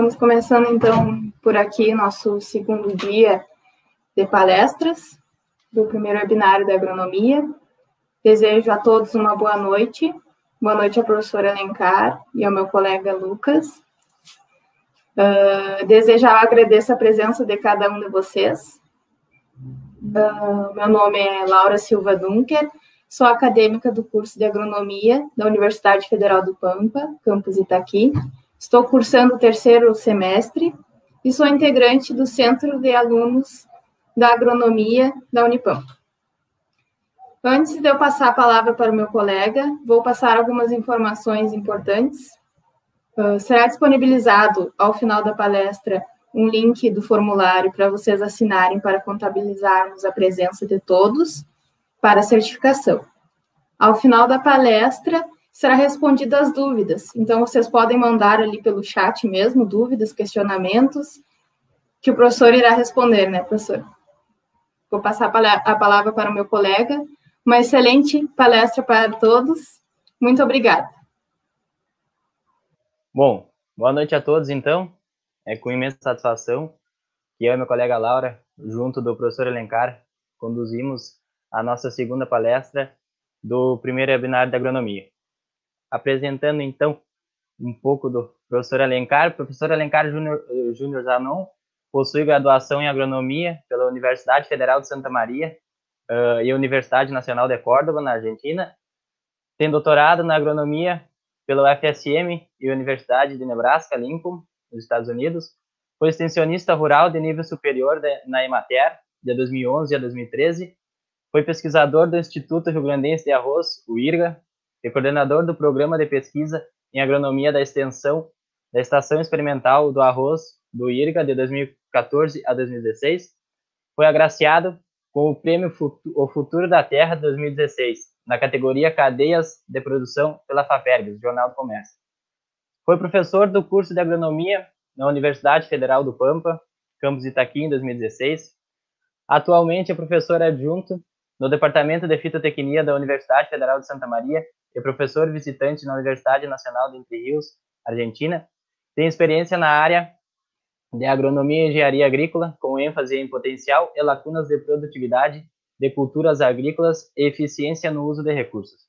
Vamos começando então por aqui nosso segundo dia de palestras do primeiro webinário da agronomia. Desejo a todos uma boa noite. Boa noite à professora Alencar e ao meu colega Lucas. Uh, desejo agradeço a presença de cada um de vocês. Uh, meu nome é Laura Silva Dunker, sou acadêmica do curso de agronomia da Universidade Federal do Pampa, campus Itaqui Estou cursando o terceiro semestre e sou integrante do Centro de Alunos da Agronomia da Unipampa. Antes de eu passar a palavra para o meu colega, vou passar algumas informações importantes. Uh, será disponibilizado ao final da palestra um link do formulário para vocês assinarem para contabilizarmos a presença de todos para certificação. Ao final da palestra, será respondida as dúvidas. Então, vocês podem mandar ali pelo chat mesmo dúvidas, questionamentos, que o professor irá responder, né, professor? Vou passar a palavra para o meu colega. Uma excelente palestra para todos. Muito obrigada. Bom, boa noite a todos, então. É com imensa satisfação que eu e meu colega Laura, junto do professor Elencar, conduzimos a nossa segunda palestra do primeiro webinar de agronomia apresentando então um pouco do professor Alencar. O professor Alencar eh, Júnior Zanon possui graduação em agronomia pela Universidade Federal de Santa Maria uh, e Universidade Nacional de Córdoba, na Argentina. Tem doutorado na agronomia pelo FSM e Universidade de Nebraska, Lincoln, nos Estados Unidos. Foi extensionista rural de nível superior de, na Emater, de 2011 a 2013. Foi pesquisador do Instituto Rio Grandense de Arroz, o IRGA, e é coordenador do Programa de Pesquisa em Agronomia da Extensão da Estação Experimental do Arroz do IRGA de 2014 a 2016, foi agraciado com o Prêmio O Futuro da Terra 2016, na categoria Cadeias de Produção pela FAPERGS, Jornal do Comércio. Foi professor do curso de Agronomia na Universidade Federal do Pampa, campus Itaqui, em 2016. Atualmente é professor adjunto no Departamento de Fitotecnia da Universidade Federal de Santa Maria é e professor visitante na Universidade Nacional de Entre Rios, Argentina. Tem experiência na área de agronomia e engenharia agrícola, com ênfase em potencial e lacunas de produtividade de culturas agrícolas e eficiência no uso de recursos.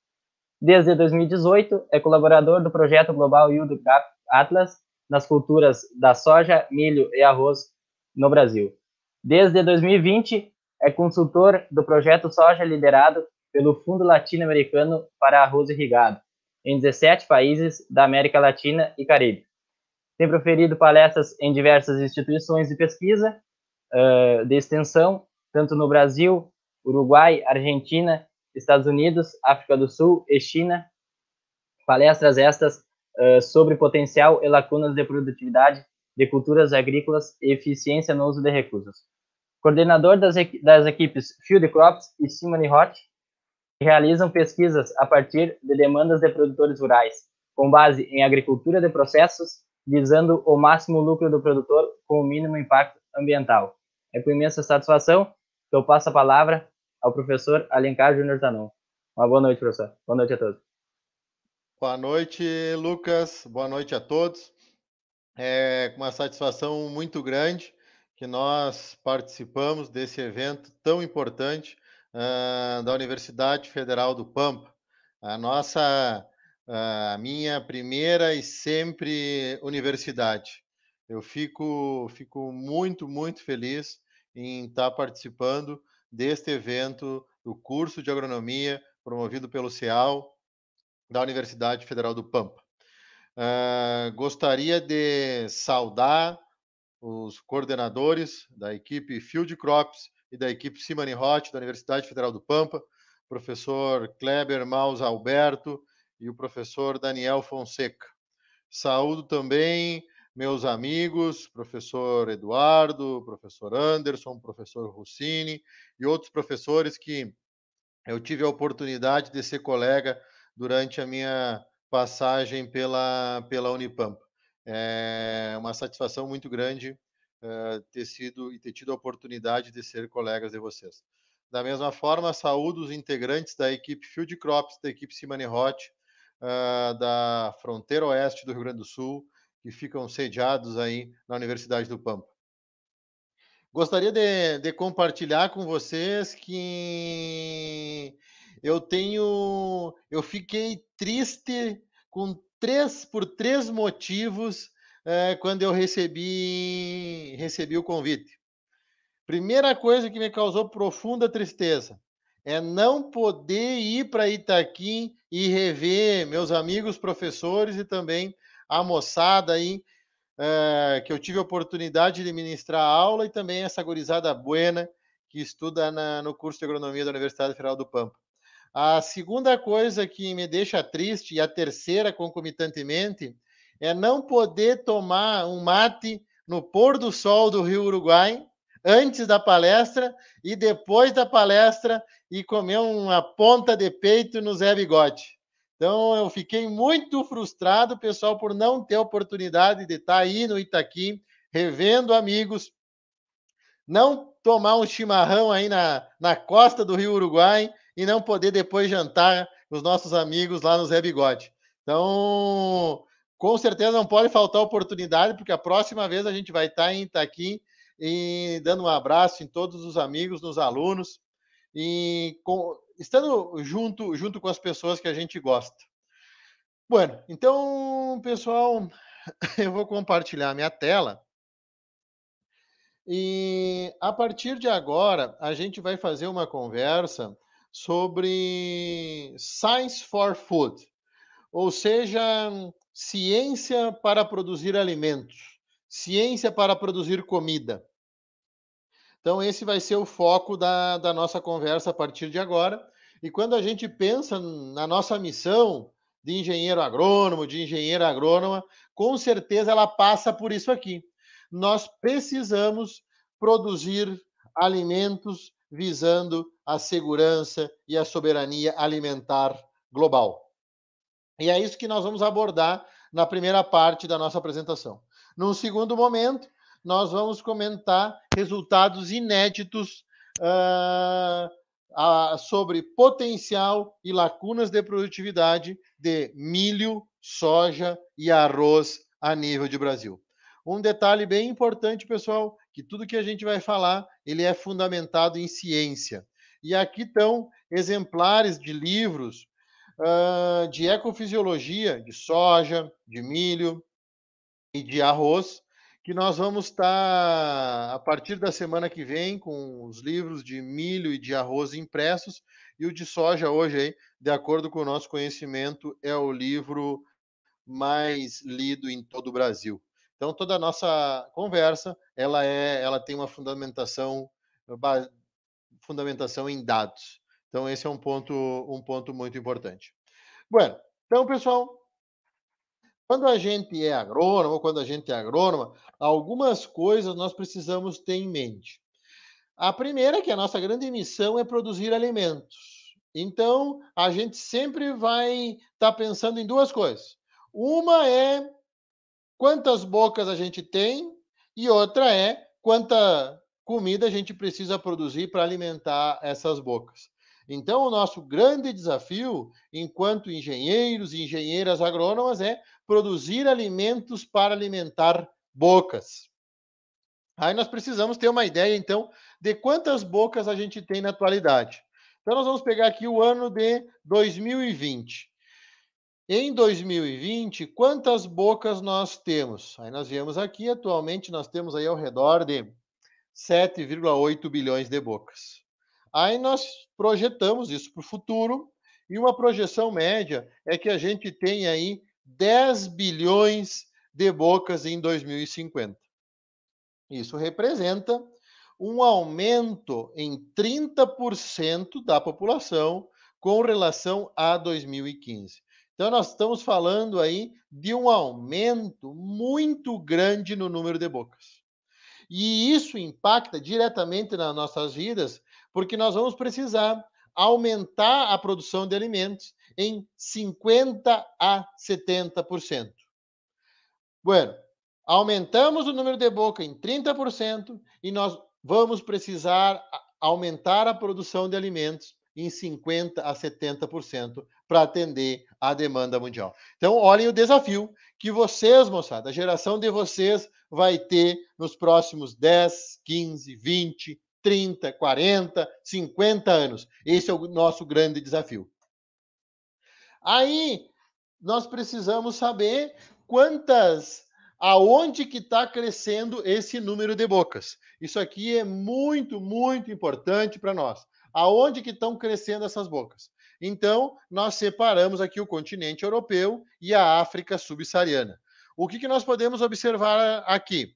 Desde 2018, é colaborador do projeto global Yield Gap Atlas nas culturas da soja, milho e arroz no Brasil. Desde 2020, é consultor do projeto Soja Liderado pelo Fundo Latino-Americano para Arroz Irrigado, em 17 países da América Latina e Caribe. Tem proferido palestras em diversas instituições de pesquisa uh, de extensão, tanto no Brasil, Uruguai, Argentina, Estados Unidos, África do Sul e China. Palestras estas uh, sobre potencial e lacunas de produtividade de culturas agrícolas e eficiência no uso de recursos. Coordenador das, das equipes Field Crops e Simone Hot, realizam pesquisas a partir de demandas de produtores rurais, com base em agricultura de processos, visando o máximo lucro do produtor com o mínimo impacto ambiental. É com imensa satisfação que eu passo a palavra ao professor Alencar Júnior Tanon. Uma boa noite, professor. Boa noite a todos. Boa noite, Lucas. Boa noite a todos. É uma satisfação muito grande que nós participamos desse evento tão importante uh, da Universidade Federal do Pampa. A nossa, a minha primeira e sempre universidade. Eu fico, fico muito, muito feliz em estar tá participando deste evento do curso de agronomia promovido pelo CEAL da Universidade Federal do Pampa. Uh, gostaria de saudar os coordenadores da equipe Field Crops e da equipe Simani Hot, da Universidade Federal do Pampa, professor Kleber Maus Alberto e o professor Daniel Fonseca. Saúdo também meus amigos, professor Eduardo, professor Anderson, professor Rossini e outros professores que eu tive a oportunidade de ser colega durante a minha passagem pela, pela Unipampa. É uma satisfação muito grande eh, ter sido e ter tido a oportunidade de ser colegas de vocês. Da mesma forma, saúdo os integrantes da equipe Field Crops, da equipe Simone Hot, uh, ah, da fronteira oeste do Rio Grande do Sul, que ficam sediados aí na Universidade do Pampa. Gostaria de, de compartilhar com vocês que eu tenho, eu fiquei triste com três por três motivos é, quando eu recebi, recebi o convite. Primeira coisa que me causou profunda tristeza é não poder ir para Itaquim e rever meus amigos professores e também a moçada aí, é, que eu tive a oportunidade de ministrar aula e também essa gurizada buena que estuda na, no curso de agronomia da Universidade Federal do Pampa. A segunda coisa que me deixa triste, e a terceira concomitantemente, é não poder tomar um mate no pôr do sol do Rio Uruguai antes da palestra e depois da palestra e comer uma ponta de peito no Zé Bigode. Então eu fiquei muito frustrado, pessoal, por não ter oportunidade de estar aí no Itaqui, revendo amigos, não tomar um chimarrão aí na, na costa do Rio Uruguai e não poder depois jantar os nossos amigos lá no Zé Bigode. Então, com certeza não pode faltar oportunidade, porque a próxima vez a gente vai estar tá em Itaqui tá e dando um abraço em todos os amigos, nos alunos, e com, estando junto, junto com as pessoas que a gente gosta. Bueno, então, pessoal, eu vou compartilhar minha tela. E a partir de agora, a gente vai fazer uma conversa sobre Science for Food, ou seja, ciência para produzir alimentos, ciência para produzir comida. Então, esse vai ser o foco da, da nossa conversa a partir de agora. E quando a gente pensa na nossa missão de engenheiro agrônomo, de engenheira agrônoma, com certeza ela passa por isso aqui. Nós precisamos produzir alimentos visando a segurança e a soberania alimentar global. E é isso que nós vamos abordar na primeira parte da nossa apresentação. Num segundo momento, nós vamos comentar resultados inéditos uh, sobre potencial e lacunas de produtividade de milho, soja e arroz a nível de Brasil. Um detalhe bem importante, pessoal, que tudo que a gente vai falar, ele é fundamentado em ciência. E aqui estão exemplares de livros uh, de ecofisiologia de soja, de milho e de arroz, que nós vamos estar, tá, a partir da semana que vem, com os livros de milho e de arroz impressos, e o de soja hoje, aí, de acordo com o nosso conhecimento, é o livro mais lido em todo o Brasil. Então, toda a nossa conversa, ela, é, ela tem uma fundamentação, fundamentação em dados. Então, esse é um ponto, um ponto muito importante. Bueno, então, pessoal, quando a gente é agrônomo, quando a gente é agrônoma, algumas coisas nós precisamos ter em mente. A primeira, é que a nossa grande missão é produzir alimentos. Então, a gente sempre vai estar tá pensando em duas coisas. Uma é quantas bocas a gente tem e outra é quanta comida a gente precisa produzir para alimentar essas bocas. Então, o nosso grande desafio, enquanto engenheiros e engenheiras agrônomas, é produzir alimentos para alimentar bocas. Aí nós precisamos ter uma ideia, então, de quantas bocas a gente tem na atualidade. Então, nós vamos pegar aqui o ano de 2020. Em 2020, quantas bocas nós temos? Aí nós viemos aqui, atualmente nós temos aí ao redor de 7,8 bilhões de bocas. Aí nós projetamos isso para o futuro e uma projeção média é que a gente tem aí 10 bilhões de bocas em 2050. Isso representa um aumento em 30% da população com relação a 2015. Então, nós estamos falando aí de um aumento muito grande no número de bocas. E isso impacta diretamente nas nossas vidas, porque nós vamos precisar aumentar a produção de alimentos em 50 a 70%. Bueno, aumentamos o número de boca em 30% e nós vamos precisar aumentar a produção de alimentos em 50% a 70% para atender a demanda mundial. Então, olhem o desafio que vocês, moçada, a geração de vocês vai ter nos próximos 10, 15, 20, 30, 40, 50 anos. Esse é o nosso grande desafio. Aí nós precisamos saber quantas, aonde que está crescendo esse número de bocas. Isso aqui é muito, muito importante para nós. Aonde que estão crescendo essas bocas? Então, nós separamos aqui o continente europeu e a África subsaariana. O que, que nós podemos observar aqui?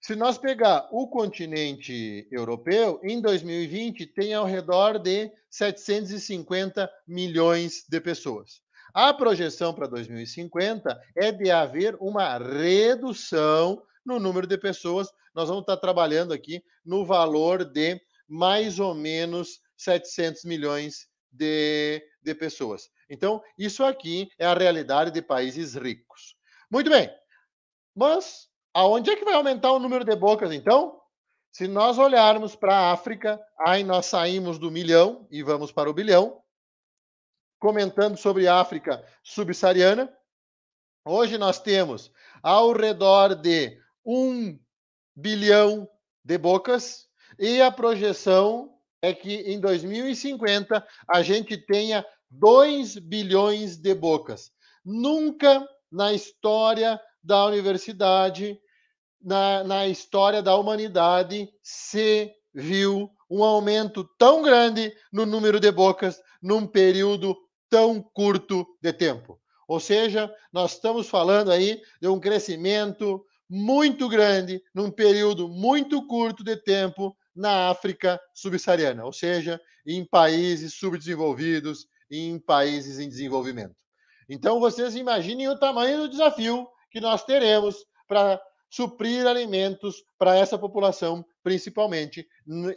Se nós pegar o continente europeu, em 2020 tem ao redor de 750 milhões de pessoas. A projeção para 2050 é de haver uma redução no número de pessoas. Nós vamos estar trabalhando aqui no valor de mais ou menos 700 milhões de, de pessoas. Então, isso aqui é a realidade de países ricos. Muito bem, mas Aonde é que vai aumentar o número de bocas, então? Se nós olharmos para a África, aí nós saímos do milhão e vamos para o bilhão. Comentando sobre a África subsaariana, hoje nós temos ao redor de 1 bilhão de bocas e a projeção é que em 2050 a gente tenha 2 bilhões de bocas. Nunca na história da universidade na, na história da humanidade se viu um aumento tão grande no número de bocas num período tão curto de tempo. Ou seja, nós estamos falando aí de um crescimento muito grande num período muito curto de tempo na África subsaariana, ou seja, em países subdesenvolvidos e em países em desenvolvimento. Então, vocês imaginem o tamanho do desafio que nós teremos para suprir alimentos para essa população, principalmente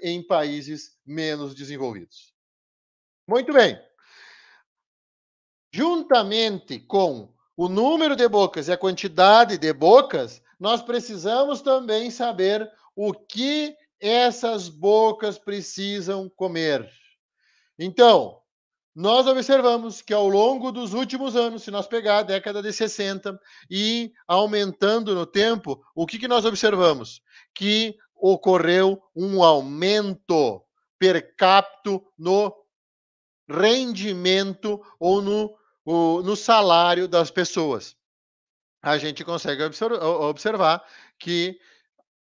em países menos desenvolvidos. Muito bem. Juntamente com o número de bocas e a quantidade de bocas, nós precisamos também saber o que essas bocas precisam comer. Então, nós observamos que ao longo dos últimos anos, se nós pegar a década de 60 e aumentando no tempo, o que, que nós observamos? Que ocorreu um aumento per capita no rendimento ou no, o, no salário das pessoas. A gente consegue observar que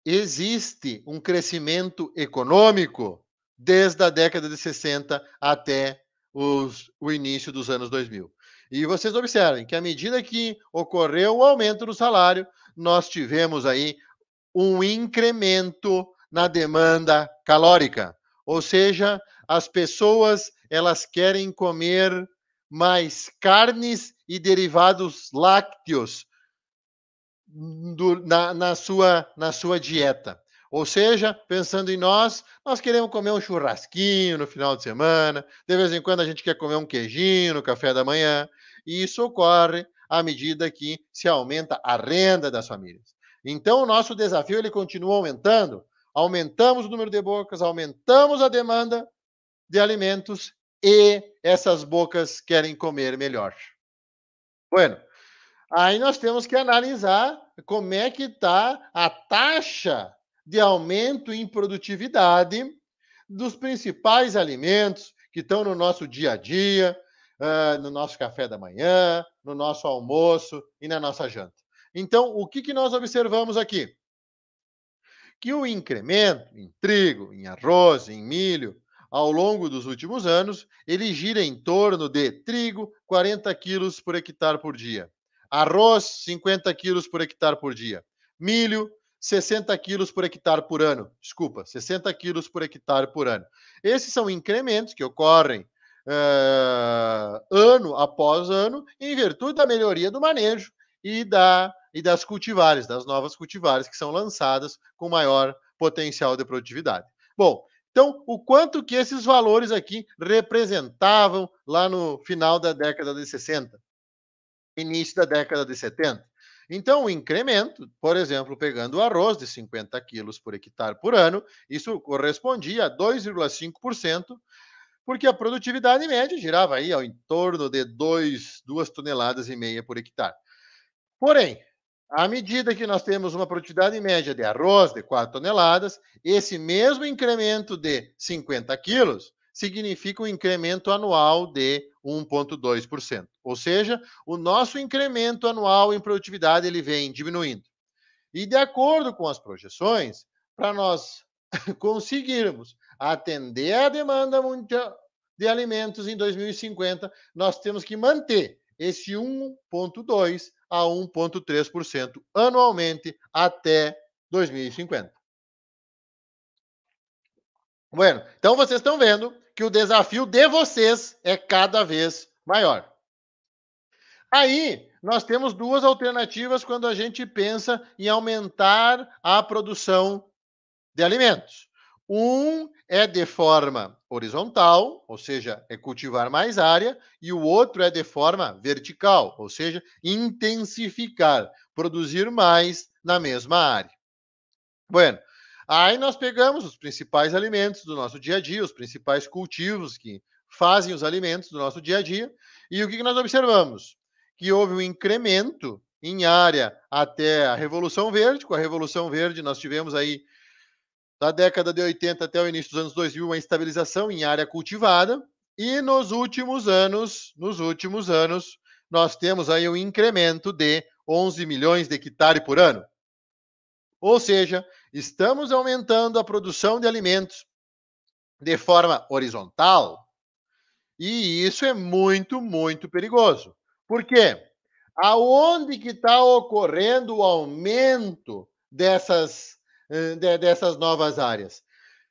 existe um crescimento econômico desde a década de 60 até os, o início dos anos 2000. E vocês observem que à medida que ocorreu o aumento do salário, nós tivemos aí um incremento na demanda calórica, ou seja, as pessoas elas querem comer mais carnes e derivados lácteos do, na, na, sua, na sua dieta. Ou seja, pensando em nós, nós queremos comer um churrasquinho no final de semana, de vez em quando a gente quer comer um queijinho no café da manhã, e isso ocorre à medida que se aumenta a renda das famílias. Então, o nosso desafio ele continua aumentando. Aumentamos o número de bocas, aumentamos a demanda de alimentos e essas bocas querem comer melhor. Bueno, aí nós temos que analisar como é que está a taxa de aumento em produtividade dos principais alimentos que estão no nosso dia a dia, no nosso café da manhã, no nosso almoço e na nossa janta. Então, o que, que nós observamos aqui? Que o incremento em trigo, em arroz, em milho, ao longo dos últimos anos, ele gira em torno de trigo, 40 quilos por hectare por dia, arroz, 50 quilos por hectare por dia, milho, 60 quilos por hectare por ano. Desculpa, 60 quilos por hectare por ano. Esses são incrementos que ocorrem ah, ano após ano, em virtude da melhoria do manejo e, da, e das cultivares, das novas cultivares que são lançadas com maior potencial de produtividade. Bom, então, o quanto que esses valores aqui representavam lá no final da década de 60, início da década de 70? Então, o incremento, por exemplo, pegando o arroz de 50 quilos por hectare por ano, isso correspondia a 2,5%, porque a produtividade média girava aí ao em torno de 2, 2 toneladas e meia por hectare. Porém, à medida que nós temos uma produtividade média de arroz de 4 toneladas, esse mesmo incremento de 50 quilos significa um incremento anual de 1,2%. Ou seja, o nosso incremento anual em produtividade ele vem diminuindo. E de acordo com as projeções, para nós conseguirmos atender a demanda mundial de alimentos em 2050, nós temos que manter esse 1,2 a 1,3% anualmente até 2050. Bueno, então vocês estão vendo que o desafio de vocês é cada vez maior. Aí, nós temos duas alternativas quando a gente pensa em aumentar a produção de alimentos. Um é de forma horizontal, ou seja, é cultivar mais área, e o outro é de forma vertical, ou seja, intensificar, produzir mais na mesma área. Bueno, Aí nós pegamos os principais alimentos do nosso dia a dia, os principais cultivos que fazem os alimentos do nosso dia a dia, e o que nós observamos? Que houve um incremento em área até a Revolução Verde. Com a Revolução Verde, nós tivemos aí da década de 80 até o início dos anos 2000 uma estabilização em área cultivada. E nos últimos anos, nos últimos anos, nós temos aí um incremento de 11 milhões de hectares por ano. Ou seja, estamos aumentando a produção de alimentos de forma horizontal, e isso é muito, muito perigoso. Por quê? Aonde que está ocorrendo o aumento dessas, eh, dessas novas áreas?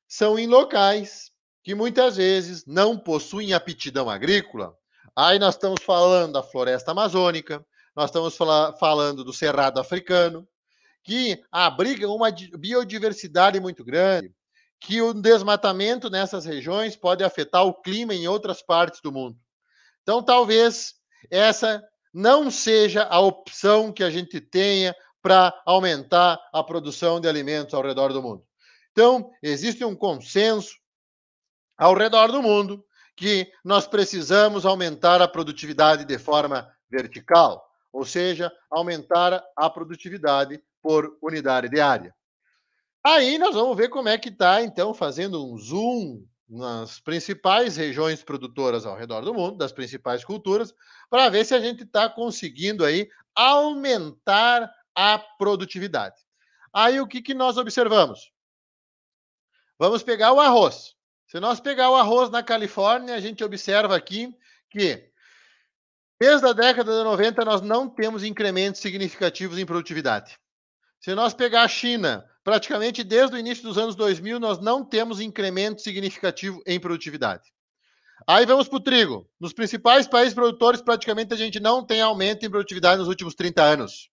São em locais que muitas vezes não possuem aptidão agrícola. Aí nós estamos falando da floresta amazônica, nós estamos fala, falando do cerrado africano, que abriga uma biodiversidade muito grande, que o desmatamento nessas regiões pode afetar o clima em outras partes do mundo. Então, talvez essa não seja a opção que a gente tenha para aumentar a produção de alimentos ao redor do mundo. Então, existe um consenso ao redor do mundo que nós precisamos aumentar a produtividade de forma vertical, ou seja, aumentar a produtividade por unidade de área. Aí nós vamos ver como é que está, então, fazendo um zoom nas principais regiões produtoras ao redor do mundo, das principais culturas, para ver se a gente está conseguindo aí aumentar a produtividade. Aí o que, que nós observamos? Vamos pegar o arroz. Se nós pegar o arroz na Califórnia, a gente observa aqui que desde a década de 90 nós não temos incrementos significativos em produtividade. Se nós pegar a China, praticamente desde o início dos anos 2000, nós não temos incremento significativo em produtividade. Aí vamos para o trigo. Nos principais países produtores, praticamente a gente não tem aumento em produtividade nos últimos 30 anos.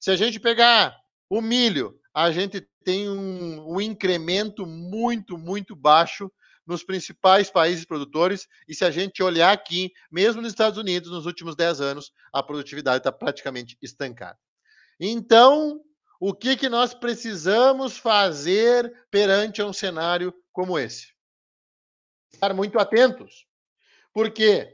Se a gente pegar o milho, a gente tem um, um incremento muito, muito baixo nos principais países produtores. E se a gente olhar aqui, mesmo nos Estados Unidos, nos últimos 10 anos, a produtividade está praticamente estancada. Então, o que, que nós precisamos fazer perante um cenário como esse? Estar muito atentos, porque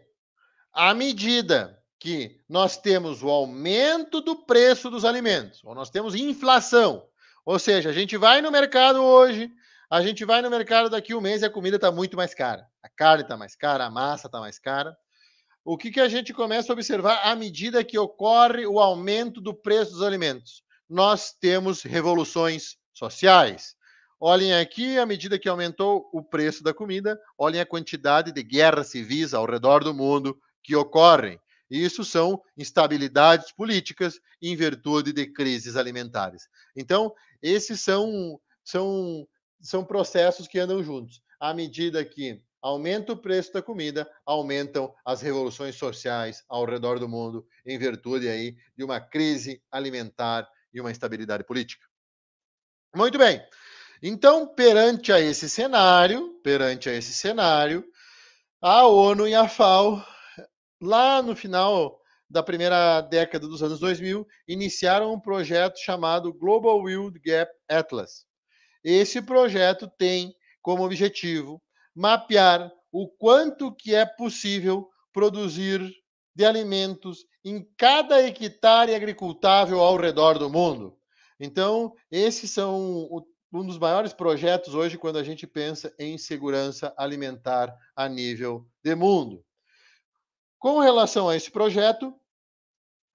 à medida que nós temos o aumento do preço dos alimentos, ou nós temos inflação, ou seja, a gente vai no mercado hoje, a gente vai no mercado daqui um mês e a comida está muito mais cara. A carne está mais cara, a massa está mais cara. O que, que a gente começa a observar à medida que ocorre o aumento do preço dos alimentos? nós temos revoluções sociais. Olhem aqui, à medida que aumentou o preço da comida, olhem a quantidade de guerras civis ao redor do mundo que ocorrem. Isso são instabilidades políticas em virtude de crises alimentares. Então, esses são, são, são processos que andam juntos. À medida que aumenta o preço da comida, aumentam as revoluções sociais ao redor do mundo em virtude aí de uma crise alimentar uma instabilidade política. Muito bem. Então, perante a esse cenário, perante a esse cenário, a ONU e a FAO, lá no final da primeira década dos anos 2000, iniciaram um projeto chamado Global Wild Gap Atlas. Esse projeto tem como objetivo mapear o quanto que é possível produzir de alimentos em cada hectare agricultável ao redor do mundo. Então, esses são um dos maiores projetos hoje quando a gente pensa em segurança alimentar a nível de mundo. Com relação a esse projeto,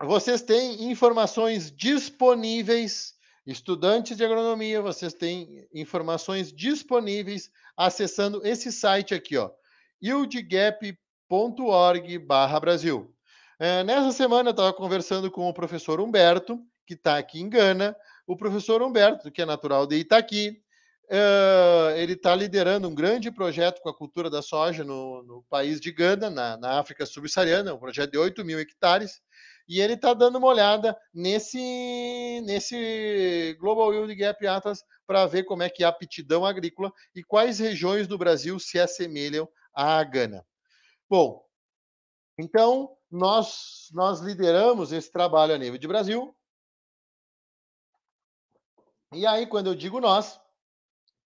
vocês têm informações disponíveis, estudantes de agronomia, vocês têm informações disponíveis acessando esse site aqui, ó, yieldgap.com www.ufsc.org/brasil. É, nessa semana eu estava conversando com o professor Humberto, que está aqui em Gana. O professor Humberto, que é natural de Itaqui, é, ele está liderando um grande projeto com a cultura da soja no, no país de Gana, na, na África subsaariana, um projeto de 8 mil hectares. E ele está dando uma olhada nesse, nesse Global Yield Gap Atlas para ver como é que é a aptidão agrícola e quais regiões do Brasil se assemelham à Gana. Bom, então nós, nós lideramos esse trabalho a nível de Brasil. E aí, quando eu digo nós,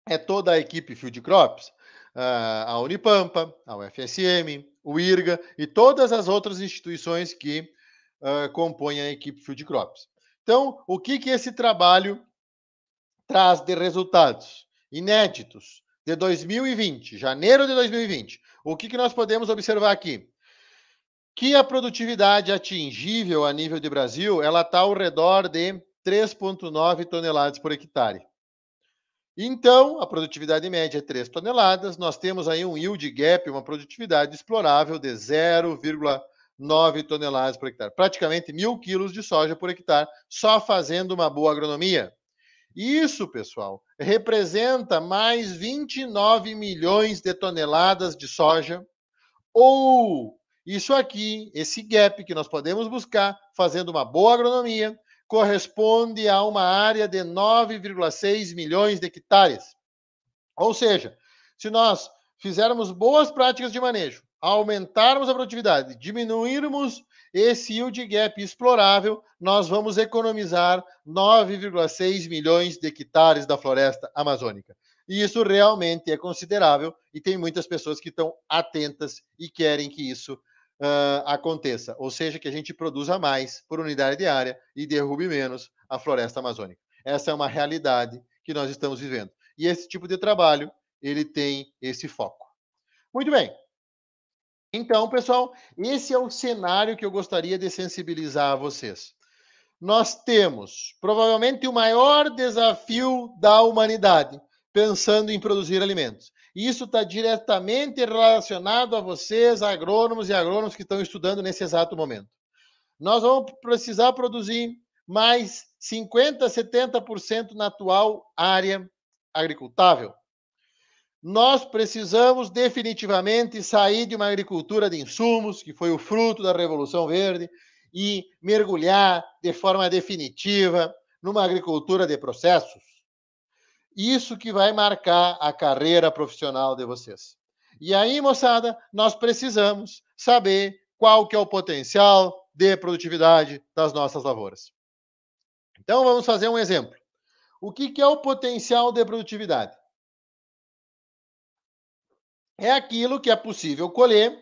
é toda a equipe Field Crops, a Unipampa, a UFSM, o IRGA e todas as outras instituições que uh, compõem a equipe Field Crops. Então, o que, que esse trabalho traz de resultados inéditos? de 2020, janeiro de 2020, o que, que nós podemos observar aqui? Que a produtividade atingível a nível de Brasil, ela está ao redor de 3,9 toneladas por hectare. Então, a produtividade média é 3 toneladas, nós temos aí um yield gap, uma produtividade explorável de 0,9 toneladas por hectare, praticamente mil quilos de soja por hectare, só fazendo uma boa agronomia. Isso, pessoal, representa mais 29 milhões de toneladas de soja, ou isso aqui, esse gap que nós podemos buscar fazendo uma boa agronomia, corresponde a uma área de 9,6 milhões de hectares. Ou seja, se nós fizermos boas práticas de manejo, aumentarmos a produtividade, diminuirmos esse yield gap explorável, nós vamos economizar 9,6 milhões de hectares da floresta amazônica. E isso realmente é considerável e tem muitas pessoas que estão atentas e querem que isso uh, aconteça, ou seja, que a gente produza mais por unidade de área e derrube menos a floresta amazônica. Essa é uma realidade que nós estamos vivendo. E esse tipo de trabalho, ele tem esse foco. Muito bem, então, pessoal, esse é o cenário que eu gostaria de sensibilizar a vocês. Nós temos provavelmente o maior desafio da humanidade, pensando em produzir alimentos. Isso está diretamente relacionado a vocês, agrônomos e agrônomos que estão estudando nesse exato momento. Nós vamos precisar produzir mais 50%, 70% na atual área agricultável. Nós precisamos definitivamente sair de uma agricultura de insumos, que foi o fruto da Revolução Verde, e mergulhar de forma definitiva numa agricultura de processos. Isso que vai marcar a carreira profissional de vocês. E aí, moçada, nós precisamos saber qual que é o potencial de produtividade das nossas lavouras. Então, vamos fazer um exemplo. O que, que é o potencial de produtividade? é aquilo que é possível colher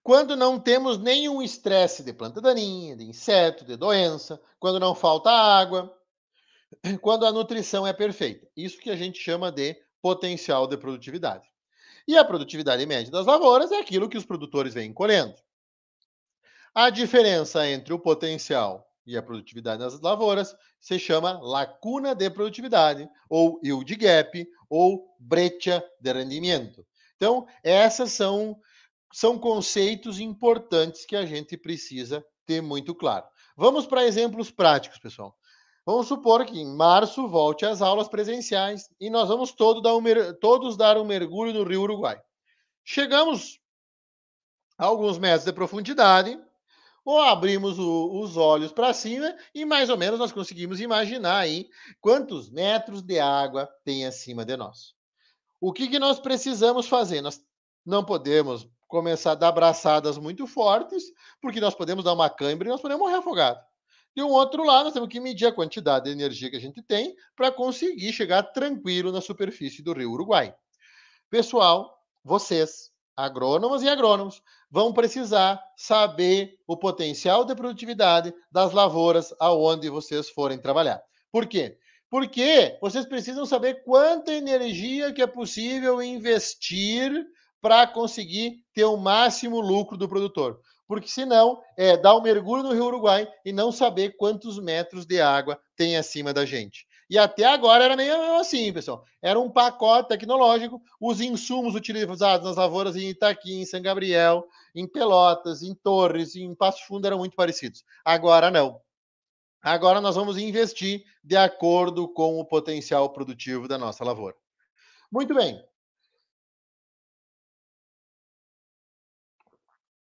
quando não temos nenhum estresse de planta daninha, de inseto, de doença, quando não falta água, quando a nutrição é perfeita. Isso que a gente chama de potencial de produtividade. E a produtividade média das lavouras é aquilo que os produtores vêm colhendo. A diferença entre o potencial e a produtividade das lavouras se chama lacuna de produtividade, ou yield gap, ou brecha de rendimento. Então, essas são são conceitos importantes que a gente precisa ter muito claro. Vamos para exemplos práticos, pessoal. Vamos supor que em março volte às aulas presenciais e nós vamos todo dar um, todos dar um mergulho no Rio Uruguai. Chegamos a alguns metros de profundidade ou abrimos o, os olhos para cima e mais ou menos nós conseguimos imaginar aí quantos metros de água tem acima de nós. O que, que nós precisamos fazer? Nós não podemos começar a dar braçadas muito fortes, porque nós podemos dar uma câimbra e nós podemos morrer afogado. De um outro lado, nós temos que medir a quantidade de energia que a gente tem para conseguir chegar tranquilo na superfície do rio Uruguai. Pessoal, vocês agrônomas e agrônomos vão precisar saber o potencial de produtividade das lavouras aonde vocês forem trabalhar. Por quê? Porque vocês precisam saber quanta energia que é possível investir para conseguir ter o máximo lucro do produtor. Porque senão é dar um mergulho no Rio Uruguai e não saber quantos metros de água tem acima da gente. E até agora era meio assim, pessoal. Era um pacote tecnológico. Os insumos utilizados nas lavouras em Itaqui, em São Gabriel, em Pelotas, em Torres, em Passo Fundo eram muito parecidos. Agora não. Agora nós vamos investir de acordo com o potencial produtivo da nossa lavoura. Muito bem.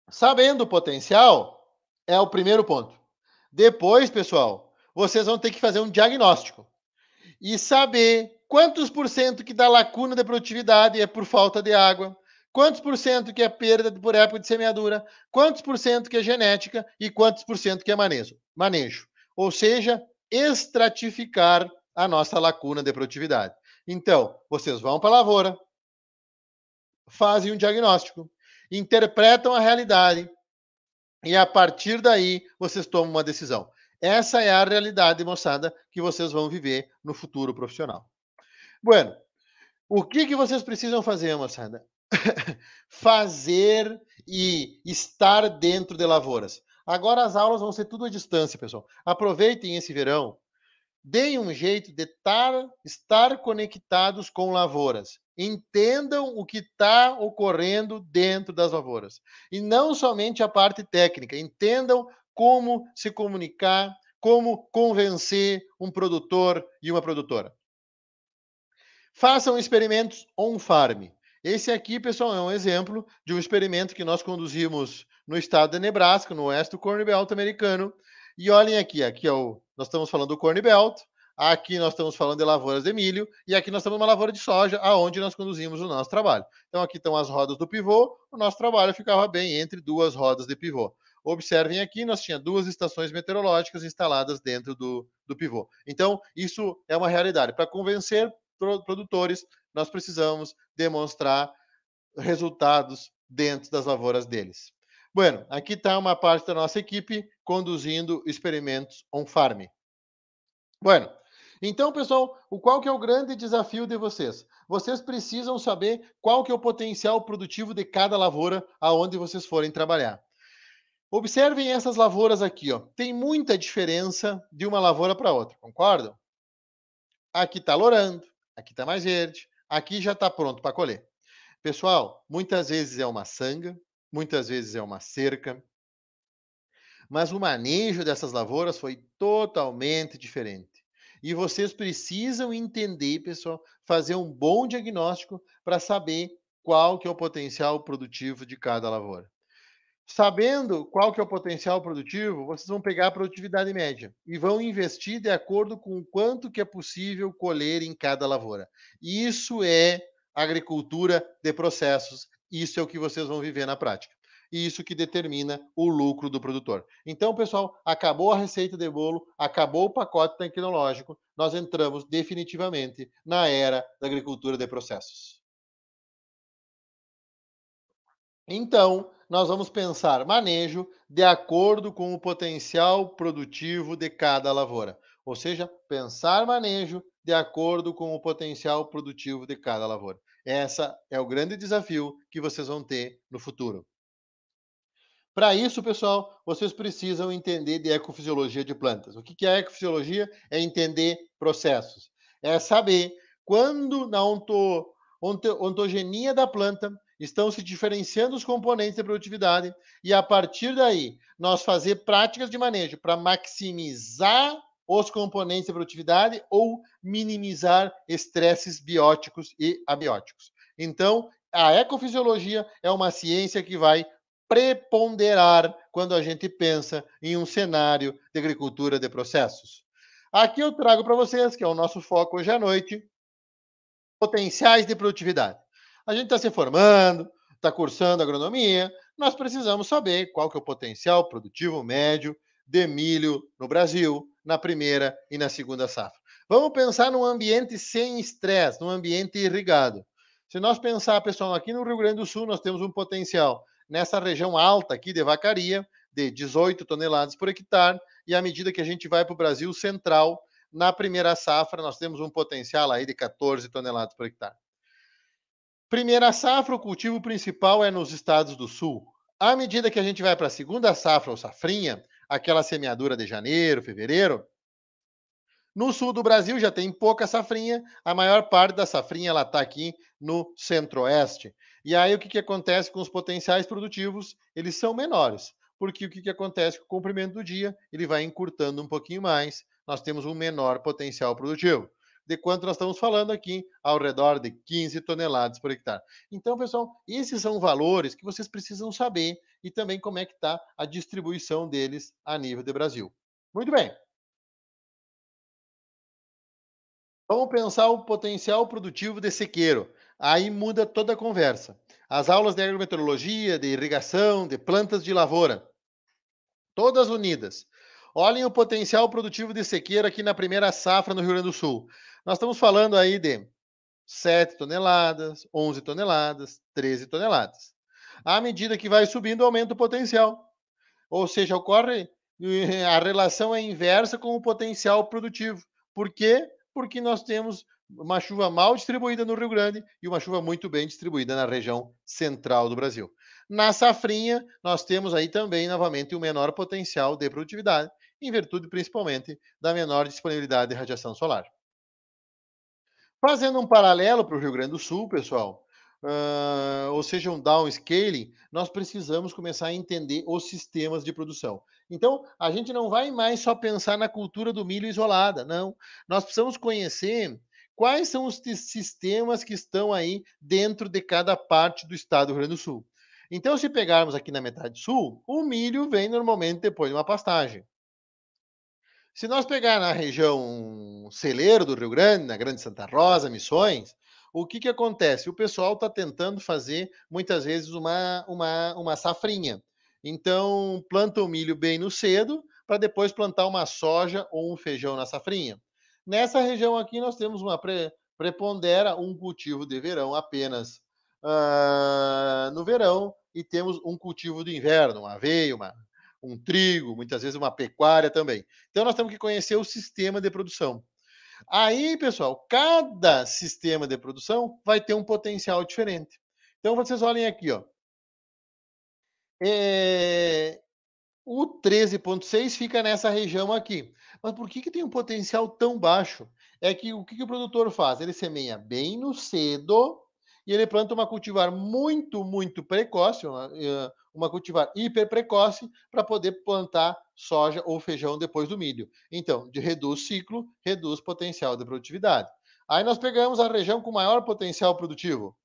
Sabendo o potencial, é o primeiro ponto. Depois, pessoal, vocês vão ter que fazer um diagnóstico e saber quantos por cento que da lacuna de produtividade é por falta de água, quantos por cento que é perda por época de semeadura, quantos por cento que é genética e quantos por cento que é manejo. manejo. Ou seja, estratificar a nossa lacuna de produtividade. Então, vocês vão para a lavoura, fazem um diagnóstico, interpretam a realidade e a partir daí vocês tomam uma decisão. Essa é a realidade, moçada, que vocês vão viver no futuro profissional. Bueno, o que, que vocês precisam fazer, moçada? fazer e estar dentro de lavouras. Agora as aulas vão ser tudo à distância, pessoal. Aproveitem esse verão, deem um jeito de tar, estar conectados com lavouras. Entendam o que está ocorrendo dentro das lavouras. E não somente a parte técnica, entendam como se comunicar, como convencer um produtor e uma produtora. Façam experimentos on-farm. Esse aqui, pessoal, é um exemplo de um experimento que nós conduzimos no estado de Nebraska, no oeste do Corn Belt americano. E olhem aqui, aqui é o, nós estamos falando do Corn Belt, aqui nós estamos falando de lavouras de milho e aqui nós temos uma lavoura de soja, aonde nós conduzimos o nosso trabalho. Então aqui estão as rodas do pivô, o nosso trabalho ficava bem entre duas rodas de pivô. Observem aqui, nós tinha duas estações meteorológicas instaladas dentro do, do pivô. Então, isso é uma realidade. Para convencer produtores, nós precisamos demonstrar resultados dentro das lavouras deles. Bueno, aqui está uma parte da nossa equipe conduzindo experimentos on-farm. Bueno, então, pessoal, o qual que é o grande desafio de vocês? Vocês precisam saber qual que é o potencial produtivo de cada lavoura aonde vocês forem trabalhar. Observem essas lavouras aqui, ó. Tem muita diferença de uma lavoura para outra, concordam? Aqui está lourando, aqui está mais verde, aqui já está pronto para colher. Pessoal, muitas vezes é uma sanga, muitas vezes é uma cerca, mas o manejo dessas lavouras foi totalmente diferente. E vocês precisam entender, pessoal, fazer um bom diagnóstico para saber qual que é o potencial produtivo de cada lavoura. Sabendo qual que é o potencial produtivo, vocês vão pegar a produtividade média e vão investir de acordo com o quanto que é possível colher em cada lavoura. Isso é agricultura de processos, isso é o que vocês vão viver na prática. E isso que determina o lucro do produtor. Então, pessoal, acabou a receita de bolo, acabou o pacote tecnológico, nós entramos definitivamente na era da agricultura de processos. Então, nós vamos pensar manejo de acordo com o potencial produtivo de cada lavoura. Ou seja, pensar manejo de acordo com o potencial produtivo de cada lavoura. Essa é o grande desafio que vocês vão ter no futuro. Para isso, pessoal, vocês precisam entender de ecofisiologia de plantas. O que é ecofisiologia? É entender processos. É saber quando na ontogenia da planta estão se diferenciando os componentes de produtividade e a partir daí nós fazer práticas de manejo para maximizar os componentes de produtividade ou minimizar estresses bióticos e abióticos. Então, a ecofisiologia é uma ciência que vai preponderar quando a gente pensa em um cenário de agricultura de processos. Aqui eu trago para vocês, que é o nosso foco hoje à noite, potenciais de produtividade. A gente está se formando, está cursando agronomia, nós precisamos saber qual que é o potencial produtivo médio de milho no Brasil, na primeira e na segunda safra. Vamos pensar num ambiente sem estresse, num ambiente irrigado. Se nós pensar, pessoal, aqui no Rio Grande do Sul nós temos um potencial nessa região alta aqui de vacaria de 18 toneladas por hectare e à medida que a gente vai para o Brasil central, na primeira safra nós temos um potencial aí de 14 toneladas por hectare. Primeira safra, o cultivo principal é nos estados do sul. À medida que a gente vai para a segunda safra ou safrinha, aquela semeadura de janeiro, fevereiro, no sul do Brasil já tem pouca safrinha, a maior parte da safrinha ela está aqui no centro-oeste. E aí o que, que acontece com os potenciais produtivos? Eles são menores, porque o que, que acontece com o comprimento do dia? Ele vai encurtando um pouquinho mais, nós temos um menor potencial produtivo de quanto nós estamos falando aqui, ao redor de 15 toneladas por hectare. Então, pessoal, esses são valores que vocês precisam saber e também como é que está a distribuição deles a nível de Brasil. Muito bem. Vamos pensar o potencial produtivo de sequeiro. Aí muda toda a conversa. As aulas de agrometeorologia, de irrigação, de plantas de lavoura, todas unidas. Olhem o potencial produtivo de sequeiro aqui na primeira safra no Rio Grande do Sul. Nós estamos falando aí de 7 toneladas, 11 toneladas, 13 toneladas. À medida que vai subindo, aumenta o potencial. Ou seja, ocorre eh, a relação é inversa com o potencial produtivo. Por quê? Porque nós temos uma chuva mal distribuída no Rio Grande e uma chuva muito bem distribuída na região central do Brasil. Na safrinha, nós temos aí também, novamente, o um menor potencial de produtividade, em virtude principalmente da menor disponibilidade de radiação solar. Fazendo um paralelo para o Rio Grande do Sul, pessoal, uh, ou seja, um downscaling, nós precisamos começar a entender os sistemas de produção. Então, a gente não vai mais só pensar na cultura do milho isolada, não. Nós precisamos conhecer quais são os sistemas que estão aí dentro de cada parte do estado do Rio Grande do Sul. Então, se pegarmos aqui na metade sul, o milho vem normalmente depois de uma pastagem. Se nós pegar na região celeiro do Rio Grande, na Grande Santa Rosa, Missões, o que, que acontece? O pessoal está tentando fazer, muitas vezes, uma, uma, uma safrinha. Então, planta o milho bem no cedo, para depois plantar uma soja ou um feijão na safrinha. Nessa região aqui, nós temos uma pre, prepondera um cultivo de verão apenas uh, no verão e temos um cultivo de inverno, uma aveia, uma um trigo, muitas vezes uma pecuária também. Então nós temos que conhecer o sistema de produção. Aí, pessoal, cada sistema de produção vai ter um potencial diferente. Então vocês olhem aqui, ó. É... O 13,6 fica nessa região aqui. Mas por que, que tem um potencial tão baixo? É que o que, que o produtor faz? Ele semeia bem no cedo e ele planta uma cultivar muito, muito precoce, uma, eh, uma cultivar hiper precoce para poder plantar soja ou feijão depois do milho. Então, reduz ciclo, reduz potencial de produtividade. Aí nós pegamos a região com maior potencial produtivo.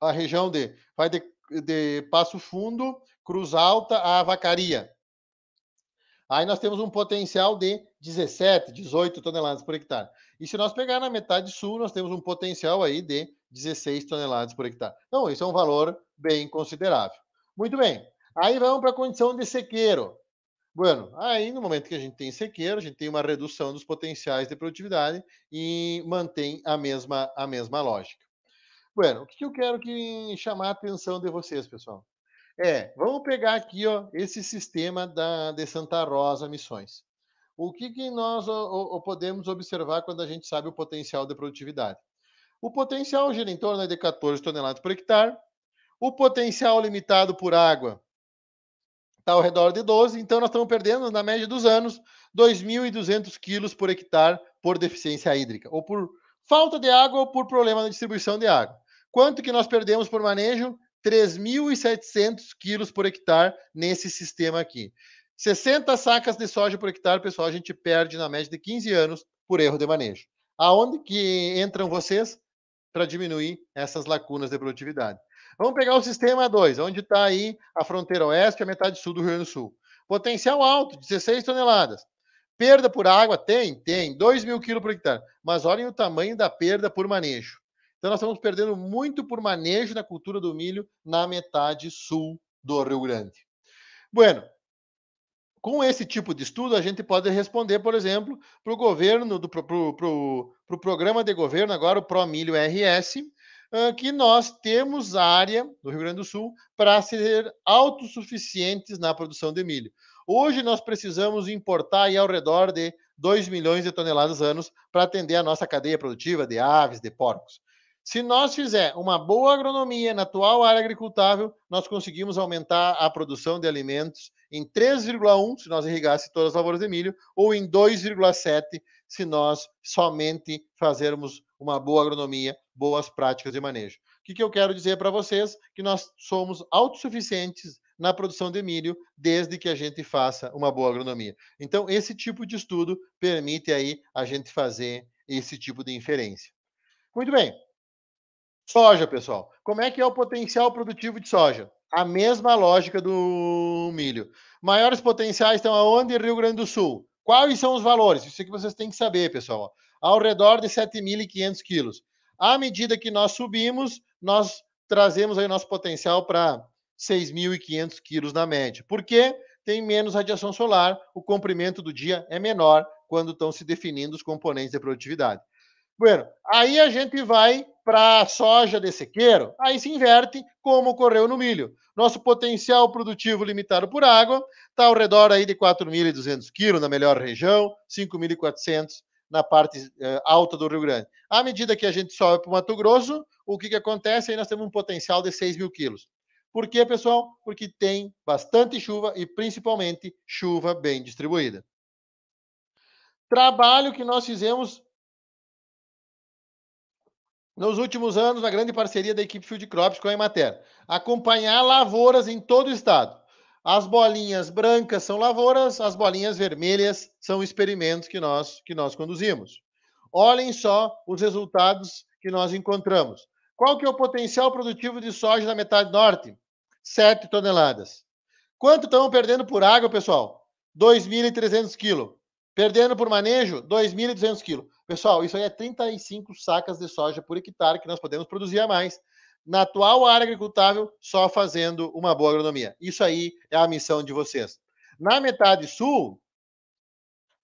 A região de vai de, de Passo Fundo, Cruz Alta a Vacaria. Aí nós temos um potencial de 17, 18 toneladas por hectare. E se nós pegar na metade sul, nós temos um potencial aí de 16 toneladas por hectare. Então, isso é um valor bem considerável. Muito bem. Aí vamos para a condição de sequeiro. Bueno, aí no momento que a gente tem sequeiro, a gente tem uma redução dos potenciais de produtividade e mantém a mesma, a mesma lógica. Bueno, o que eu quero que chamar a atenção de vocês, pessoal? É, vamos pegar aqui ó, esse sistema da, de Santa Rosa Missões. O que, que nós podemos observar quando a gente sabe o potencial de produtividade? O potencial gira em torno de 14 toneladas por hectare, o potencial limitado por água está ao redor de 12, então nós estamos perdendo, na média dos anos, 2.200 quilos por hectare por deficiência hídrica, ou por falta de água ou por problema na distribuição de água. Quanto que nós perdemos por manejo? 3.700 quilos por hectare nesse sistema aqui. 60 sacas de soja por hectare, pessoal, a gente perde na média de 15 anos por erro de manejo. Aonde que entram vocês para diminuir essas lacunas de produtividade? Vamos pegar o sistema 2, onde está aí a fronteira oeste e a metade sul do Rio Grande do Sul. Potencial alto, 16 toneladas. Perda por água? Tem, tem. 2 mil quilos por hectare. Mas olhem o tamanho da perda por manejo. Então, nós estamos perdendo muito por manejo da cultura do milho na metade sul do Rio Grande. Bueno, com esse tipo de estudo, a gente pode responder, por exemplo, para o governo, para o pro, pro, pro programa de governo, agora o Promilho Milho RS, que nós temos área do Rio Grande do Sul para ser autossuficientes na produção de milho. Hoje nós precisamos importar aí ao redor de 2 milhões de toneladas anos para atender a nossa cadeia produtiva de aves, de porcos. Se nós fizer uma boa agronomia na atual área agricultável, nós conseguimos aumentar a produção de alimentos em 3,1 se nós irrigasse todas as lavouras de milho ou em 2,7 se nós somente fazermos uma boa agronomia, boas práticas de manejo. O que, que eu quero dizer para vocês? Que nós somos autossuficientes na produção de milho, desde que a gente faça uma boa agronomia. Então, esse tipo de estudo permite aí a gente fazer esse tipo de inferência. Muito bem. Soja, pessoal. Como é que é o potencial produtivo de soja? A mesma lógica do milho. Maiores potenciais estão aonde? Rio Grande do Sul. Quais são os valores? Isso é que vocês têm que saber, pessoal. Ao redor de 7.500 quilos. À medida que nós subimos, nós trazemos aí nosso potencial para 6.500 quilos na média. Por quê? Tem menos radiação solar, o comprimento do dia é menor quando estão se definindo os componentes de produtividade. Bueno, aí a gente vai para a soja de sequeiro, aí se inverte como ocorreu no milho. Nosso potencial produtivo limitado por água Está ao redor aí de 4.200 quilos na melhor região, 5.400 na parte eh, alta do Rio Grande. À medida que a gente sobe para o Mato Grosso, o que, que acontece? Aí nós temos um potencial de 6.000 mil quilos. Por quê, pessoal? Porque tem bastante chuva e principalmente chuva bem distribuída. Trabalho que nós fizemos nos últimos anos, na grande parceria da equipe Field Crops com a Emater, acompanhar lavouras em todo o estado. As bolinhas brancas são lavouras, as bolinhas vermelhas são experimentos que nós, que nós conduzimos. Olhem só os resultados que nós encontramos. Qual que é o potencial produtivo de soja na metade norte? 7 toneladas. Quanto estamos perdendo por água, pessoal? 2.300 quilos. Perdendo por manejo, 2.200 quilos. Pessoal, isso aí é 35 sacas de soja por hectare que nós podemos produzir a mais na atual área agricultável só fazendo uma boa agronomia. Isso aí é a missão de vocês. Na metade sul,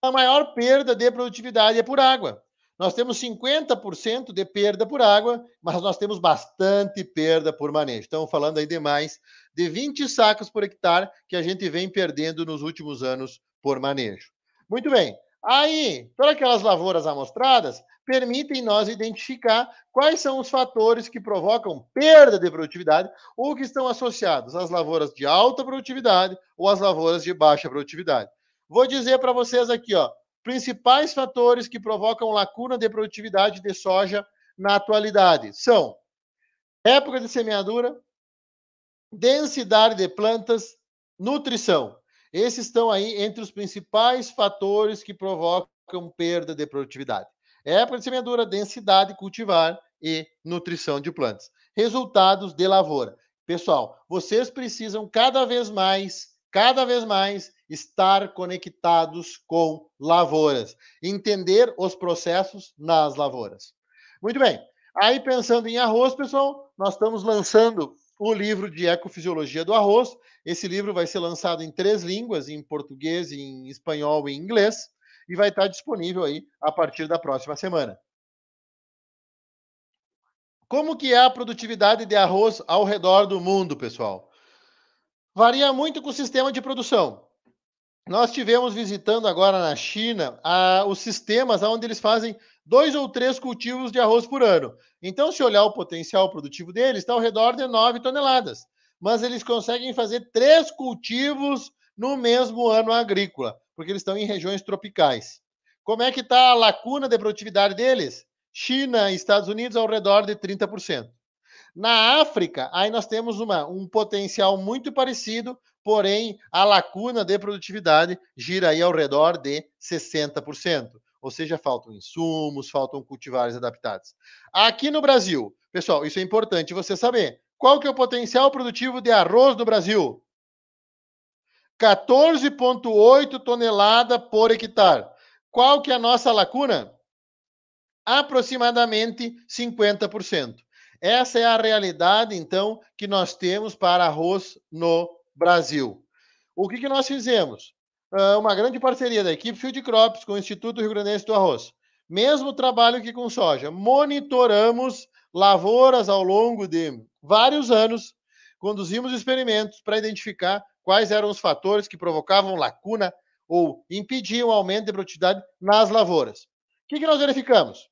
a maior perda de produtividade é por água. Nós temos 50% de perda por água, mas nós temos bastante perda por manejo. Estamos falando aí de mais de 20 sacos por hectare que a gente vem perdendo nos últimos anos por manejo. Muito bem. Aí, para aquelas lavouras amostradas, permitem nós identificar quais são os fatores que provocam perda de produtividade ou que estão associados às lavouras de alta produtividade ou às lavouras de baixa produtividade. Vou dizer para vocês aqui, ó, principais fatores que provocam lacuna de produtividade de soja na atualidade são época de semeadura, densidade de plantas, nutrição. Esses estão aí entre os principais fatores que provocam perda de produtividade. É de semeadura, densidade cultivar e nutrição de plantas. Resultados de lavoura. Pessoal, vocês precisam cada vez mais, cada vez mais estar conectados com lavouras, entender os processos nas lavouras. Muito bem. Aí pensando em arroz, pessoal, nós estamos lançando o livro de Ecofisiologia do Arroz. Esse livro vai ser lançado em três línguas, em português, em espanhol e em inglês e vai estar disponível aí a partir da próxima semana. Como que é a produtividade de arroz ao redor do mundo, pessoal? Varia muito com o sistema de produção. Nós tivemos visitando agora na China a, os sistemas onde eles fazem dois ou três cultivos de arroz por ano. Então, se olhar o potencial produtivo deles, está ao redor de 9 toneladas. Mas eles conseguem fazer três cultivos no mesmo ano agrícola porque eles estão em regiões tropicais. Como é que está a lacuna de produtividade deles? China e Estados Unidos ao redor de 30%. Na África, aí nós temos uma, um potencial muito parecido, porém a lacuna de produtividade gira aí ao redor de 60%. Ou seja, faltam insumos, faltam cultivares adaptados. Aqui no Brasil, pessoal, isso é importante você saber. Qual que é o potencial produtivo de arroz do Brasil? 14,8 tonelada por hectare. Qual que é a nossa lacuna? Aproximadamente 50%. Essa é a realidade, então, que nós temos para arroz no Brasil. O que, que nós fizemos? Ah, uma grande parceria da equipe Field Crops com o Instituto Rio Grandense do Arroz. Mesmo trabalho que com soja. Monitoramos lavouras ao longo de vários anos, conduzimos experimentos para identificar quais eram os fatores que provocavam lacuna ou impediam o aumento de produtividade nas lavouras. O que, que nós verificamos?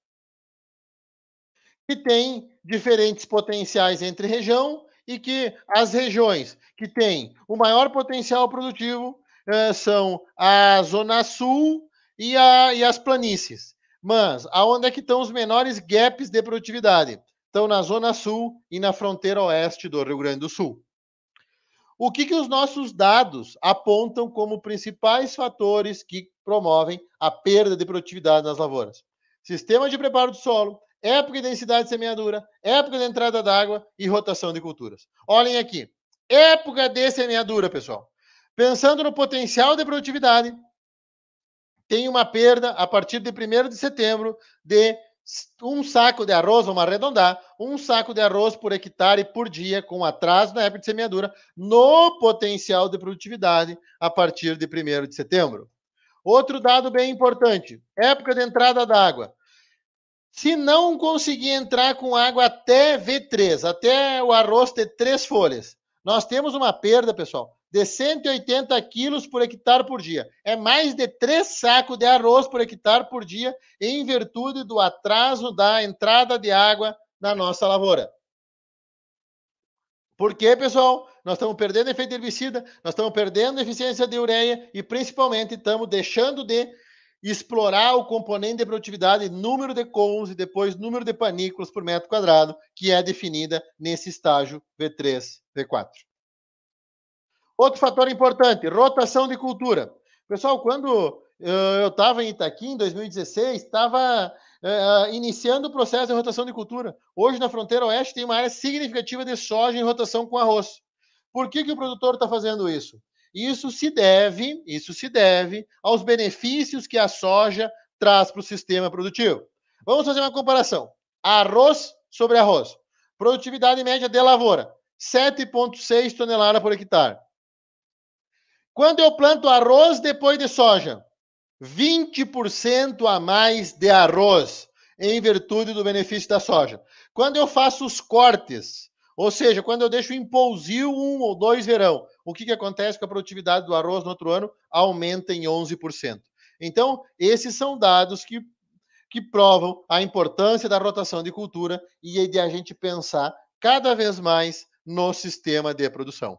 Que tem diferentes potenciais entre região e que as regiões que têm o maior potencial produtivo eh, são a zona sul e, a, e as planícies. Mas aonde é que estão os menores gaps de produtividade? Estão na zona sul e na fronteira oeste do Rio Grande do Sul. O que, que os nossos dados apontam como principais fatores que promovem a perda de produtividade nas lavouras? Sistema de preparo do solo, época de densidade de semeadura, época de entrada d'água e rotação de culturas. Olhem aqui, época de semeadura, pessoal. Pensando no potencial de produtividade, tem uma perda a partir de 1 de setembro de um saco de arroz, vamos arredondar, um saco de arroz por hectare por dia, com atraso na época de semeadura, no potencial de produtividade a partir de 1 de setembro. Outro dado bem importante: época de entrada da água. Se não conseguir entrar com água até V3, até o arroz ter três folhas, nós temos uma perda, pessoal, de 180 quilos por hectare por dia. É mais de três sacos de arroz por hectare por dia, em virtude do atraso da entrada de água na nossa lavoura. Por quê, pessoal? Nós estamos perdendo efeito herbicida, nós estamos perdendo eficiência de ureia e, principalmente, estamos deixando de explorar o componente de produtividade, número de cons e depois número de panículas por metro quadrado, que é definida nesse estágio V3, V4. Outro fator importante, rotação de cultura. Pessoal, quando eh, eu estava em Itaqui, em 2016, estava uh, iniciando o processo de rotação de cultura. Hoje, na fronteira oeste, tem uma área significativa de soja em rotação com arroz. Por que, que o produtor está fazendo isso? Isso se deve, isso se deve aos benefícios que a soja traz para o sistema produtivo. Vamos fazer uma comparação. Arroz sobre arroz. Produtividade média de lavoura, 7,6 toneladas por hectare. Quando eu planto arroz depois de soja, 20% a mais de arroz em virtude do benefício da soja. Quando eu faço os cortes, ou seja, quando eu deixo em pousio um ou dois verão, o que, que acontece com a produtividade do arroz no outro ano? Aumenta em 11%. Então, esses são dados que, que provam a importância da rotação de cultura e de a gente pensar cada vez mais no sistema de produção.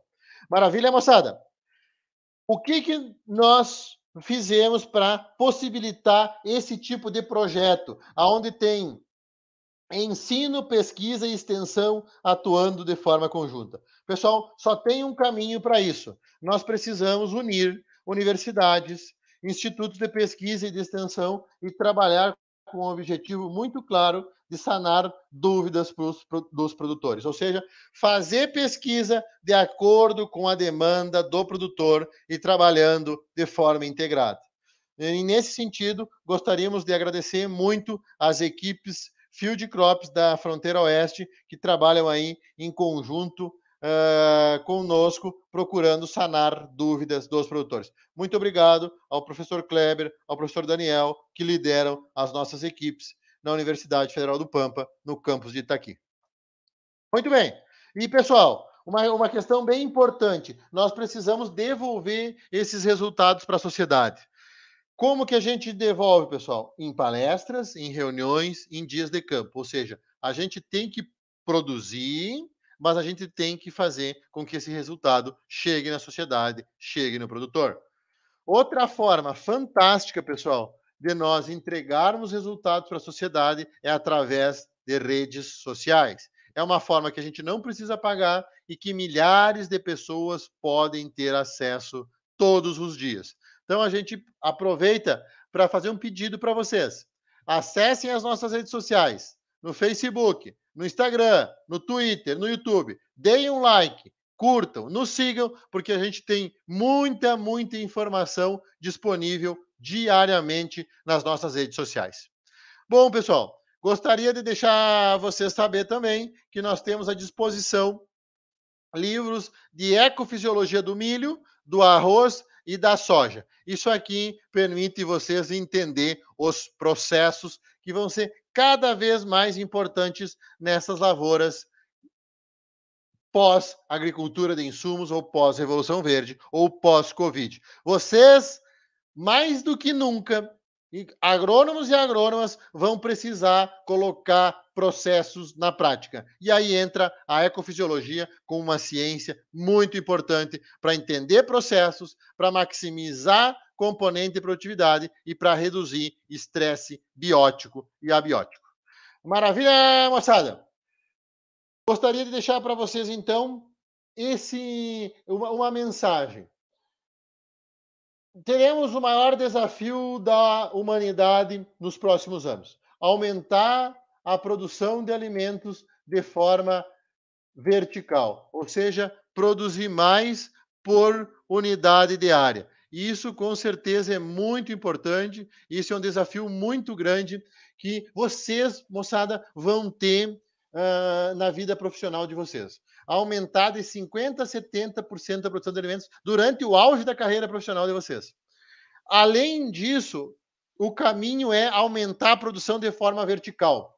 Maravilha, moçada? O que, que nós fizemos para possibilitar esse tipo de projeto, aonde tem ensino, pesquisa e extensão atuando de forma conjunta? Pessoal, só tem um caminho para isso. Nós precisamos unir universidades, institutos de pesquisa e de extensão e trabalhar com um objetivo muito claro de sanar dúvidas pros, dos produtores, ou seja, fazer pesquisa de acordo com a demanda do produtor e trabalhando de forma integrada. E nesse sentido, gostaríamos de agradecer muito às equipes Field Crops da Fronteira Oeste, que trabalham aí em conjunto uh, conosco, procurando sanar dúvidas dos produtores. Muito obrigado ao professor Kleber, ao professor Daniel, que lideram as nossas equipes na Universidade Federal do Pampa, no campus de Itaqui. Muito bem. E, pessoal, uma, uma questão bem importante. Nós precisamos devolver esses resultados para a sociedade. Como que a gente devolve, pessoal? Em palestras, em reuniões, em dias de campo. Ou seja, a gente tem que produzir, mas a gente tem que fazer com que esse resultado chegue na sociedade, chegue no produtor. Outra forma fantástica, pessoal, de nós entregarmos resultados para a sociedade é através de redes sociais. É uma forma que a gente não precisa pagar e que milhares de pessoas podem ter acesso todos os dias. Então a gente aproveita para fazer um pedido para vocês. Acessem as nossas redes sociais, no Facebook, no Instagram, no Twitter, no YouTube. Deem um like, curtam, nos sigam, porque a gente tem muita, muita informação disponível diariamente nas nossas redes sociais. Bom, pessoal, gostaria de deixar vocês saber também que nós temos à disposição livros de ecofisiologia do milho, do arroz e da soja. Isso aqui permite vocês entender os processos que vão ser cada vez mais importantes nessas lavouras pós agricultura de insumos ou pós revolução verde ou pós covid. Vocês mais do que nunca, agrônomos e agrônomas vão precisar colocar processos na prática. E aí entra a ecofisiologia como uma ciência muito importante para entender processos, para maximizar componente de produtividade e para reduzir estresse biótico e abiótico. Maravilha, moçada! Gostaria de deixar para vocês, então, esse uma, uma mensagem teremos o maior desafio da humanidade nos próximos anos: aumentar a produção de alimentos de forma vertical, ou seja, produzir mais por unidade de área. Isso com certeza é muito importante. Isso é um desafio muito grande que vocês, moçada, vão ter uh, na vida profissional de vocês. Aumentar em 50% a 70% a produção de alimentos durante o auge da carreira profissional de vocês. Além disso, o caminho é aumentar a produção de forma vertical,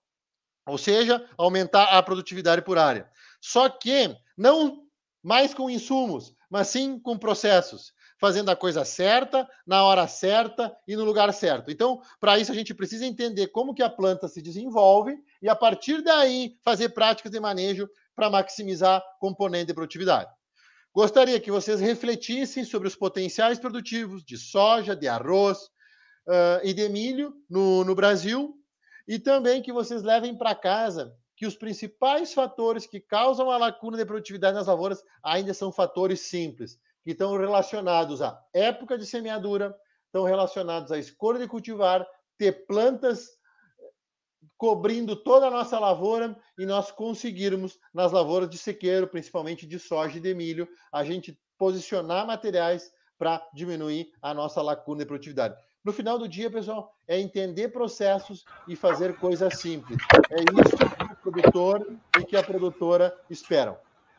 ou seja, aumentar a produtividade por área. Só que não mais com insumos, mas sim com processos fazendo a coisa certa, na hora certa e no lugar certo. Então, para isso a gente precisa entender como que a planta se desenvolve e a partir daí fazer práticas de manejo para maximizar componente de produtividade. Gostaria que vocês refletissem sobre os potenciais produtivos de soja, de arroz uh, e de milho no, no Brasil e também que vocês levem para casa que os principais fatores que causam a lacuna de produtividade nas lavouras ainda são fatores simples, que estão relacionados à época de semeadura, estão relacionados à escolha de cultivar, ter plantas cobrindo toda a nossa lavoura e nós conseguirmos, nas lavouras de sequeiro, principalmente de soja e de milho, a gente posicionar materiais para diminuir a nossa lacuna de produtividade. No final do dia, pessoal, é entender processos e fazer coisas simples. É isso que o produtor e que a produtora esperam.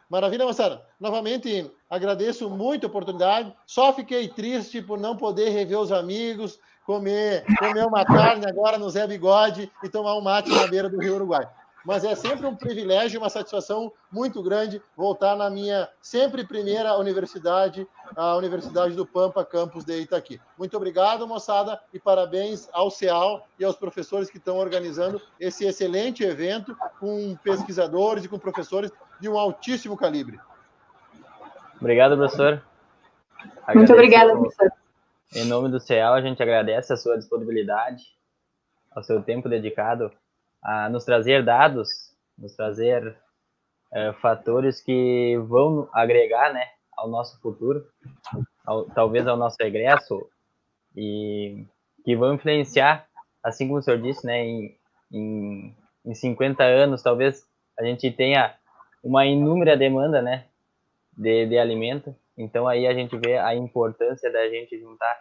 Maravilha, moçada. Novamente, agradeço muito a oportunidade. Só fiquei triste por não poder rever os amigos, comer, comer uma carne agora no Zé Bigode e tomar um mate na beira do Rio Uruguai. Mas é sempre um privilégio, uma satisfação muito grande voltar na minha sempre primeira universidade, a Universidade do Pampa, campus de Itaqui. Muito obrigado, moçada, e parabéns ao CEAL e aos professores que estão organizando esse excelente evento com pesquisadores e com professores de um altíssimo calibre. Obrigado, professor. Agradeço Muito obrigada, professor. Em nome do CEAL, a gente agradece a sua disponibilidade, ao seu tempo dedicado a nos trazer dados, nos trazer é, fatores que vão agregar né, ao nosso futuro, ao, talvez ao nosso regresso, e que vão influenciar, assim como o senhor disse, né, em, em, em 50 anos, talvez a gente tenha uma inúmera demanda, né, de, de alimento. Então aí a gente vê a importância da gente juntar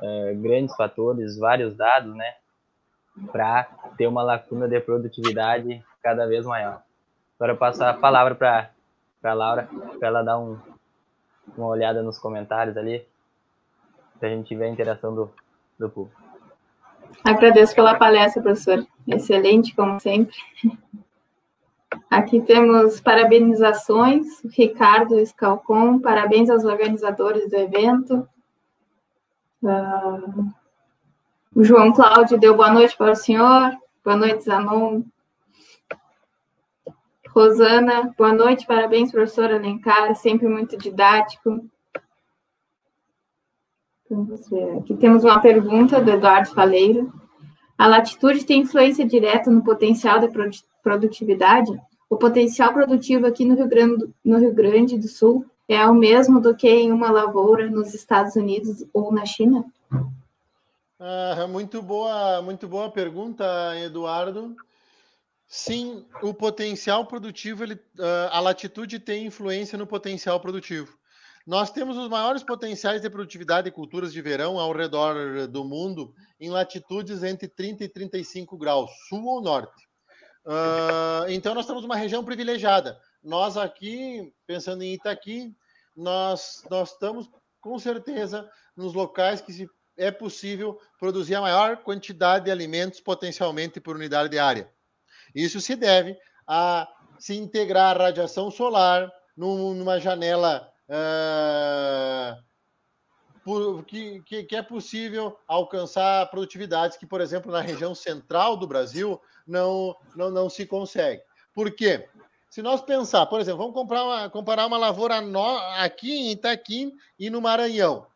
uh, grandes fatores, vários dados, né, para ter uma lacuna de produtividade cada vez maior. Agora eu passo a palavra para para Laura, para ela dar um, uma olhada nos comentários ali, para a gente ver a interação do, do público. Agradeço pela palestra, professor. Excelente, como sempre. Aqui temos parabenizações, Ricardo Escalcon, parabéns aos organizadores do evento. Uh, o João Cláudio deu boa noite para o senhor, boa noite, Zanon. Rosana, boa noite, parabéns, professor Alencar, sempre muito didático. Então, aqui temos uma pergunta do Eduardo Faleiro. A latitude tem influência direta no potencial da produtividade? O potencial produtivo aqui no Rio Grande, do, no Rio Grande do Sul é o mesmo do que em uma lavoura nos Estados Unidos ou na China? Ah, muito boa, muito boa pergunta, Eduardo. Sim, o potencial produtivo, ele, ah, a latitude tem influência no potencial produtivo. Nós temos os maiores potenciais de produtividade e culturas de verão ao redor do mundo em latitudes entre 30 e 35 graus, sul ou norte. Ah, então nós estamos uma região privilegiada. Nós aqui, pensando em Itaqui, nós, nós estamos com certeza nos locais que se é possível produzir a maior quantidade de alimentos potencialmente por unidade de área. Isso se deve a se integrar a radiação solar numa janela uh, por, que, que, que, é possível alcançar produtividades que, por exemplo, na região central do Brasil, não, não, não se consegue. Por quê? Se nós pensar, por exemplo, vamos comprar uma, comparar uma lavoura no, aqui em Itaquim e no Maranhão.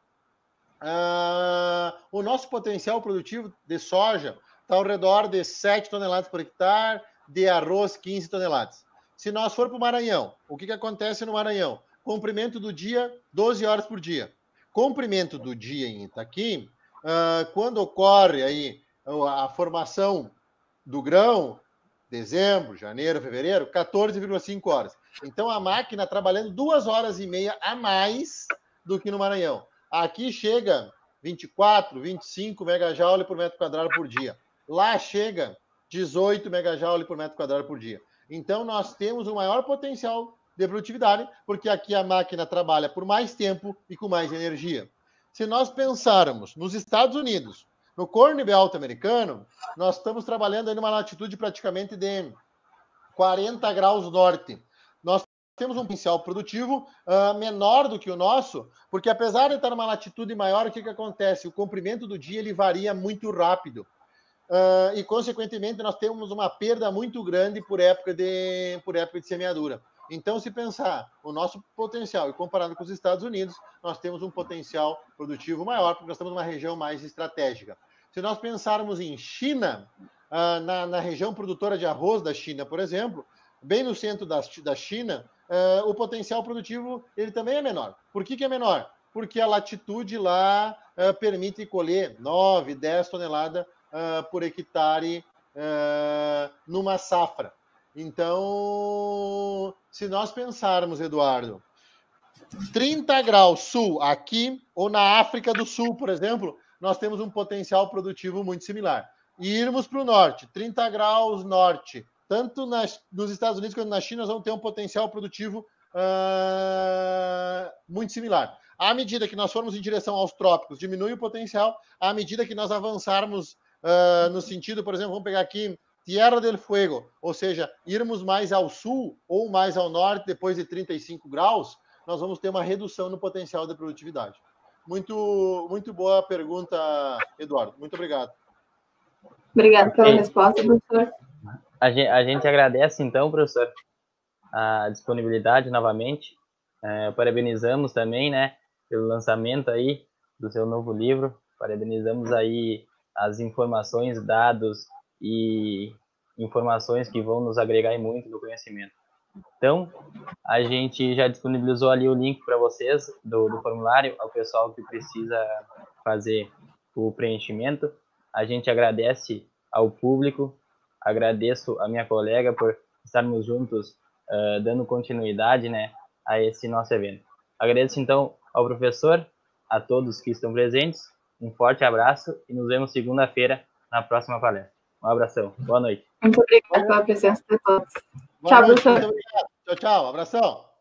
Ah, o nosso potencial produtivo de soja está ao redor de 7 toneladas por hectare, de arroz 15 toneladas. Se nós for para o Maranhão, o que, que acontece no Maranhão? Comprimento do dia, 12 horas por dia. Comprimento do dia em Itaquim, ah, quando ocorre aí a formação do grão, dezembro, janeiro, fevereiro, 14,5 horas. Então a máquina trabalhando duas horas e meia a mais do que no Maranhão. Aqui chega 24, 25 megajoule por metro quadrado por dia. Lá chega 18 megajoule por metro quadrado por dia. Então nós temos o maior potencial de produtividade, porque aqui a máquina trabalha por mais tempo e com mais energia. Se nós pensarmos nos Estados Unidos, no Corn Belt americano, nós estamos trabalhando em uma latitude praticamente de 40 graus norte. Nós temos um potencial produtivo uh, menor do que o nosso, porque apesar de estar em uma latitude maior, o que, que acontece? O comprimento do dia ele varia muito rápido. Uh, e, consequentemente, nós temos uma perda muito grande por época de, por época de semeadura. Então, se pensar o nosso potencial e comparado com os Estados Unidos, nós temos um potencial produtivo maior, porque nós estamos numa região mais estratégica. Se nós pensarmos em China, ah, na, na região produtora de arroz da China, por exemplo, bem no centro da, da China, uh, o potencial produtivo ele também é menor. Por que, que é menor? Porque a latitude lá uh, permite colher 9, 10 toneladas uh, por hectare numa safra. Então, se nós pensarmos, Eduardo, 30 graus sul aqui ou na África do Sul, por exemplo, nós temos um potencial produtivo muito similar. E irmos para o norte, 30 graus norte, tanto nas, nos Estados Unidos quanto na China, nós vamos ter um potencial produtivo uh, muito similar. À medida que nós formos em direção aos trópicos, diminui o potencial. À medida que nós avançarmos uh, no sentido, por exemplo, vamos pegar aqui Tierra del Fuego, ou seja, irmos mais ao sul ou mais ao norte depois de 35 graus, nós vamos ter uma redução no potencial de produtividade. Muito, muito boa pergunta, Eduardo. Muito obrigado. Obrigado pela resposta, professor. A gente, a gente agradece, então, professor, a disponibilidade novamente. É, parabenizamos também, né, pelo lançamento aí do seu novo livro. Parabenizamos aí as informações, dados, e informações que vão nos agregar muito do conhecimento. Então, a gente já disponibilizou ali o link para vocês do, do, formulário, ao pessoal que precisa fazer o preenchimento. A gente agradece ao público, agradeço a minha colega por estarmos juntos uh, dando continuidade né, a esse nosso evento. Agradeço então ao professor, a todos que estão presentes, um forte abraço e nos vemos segunda-feira na próxima palestra. Um abração. Boa noite. Muito obrigada pela presença de todos. Boa tchau, noite, Tchau, tchau. Abração.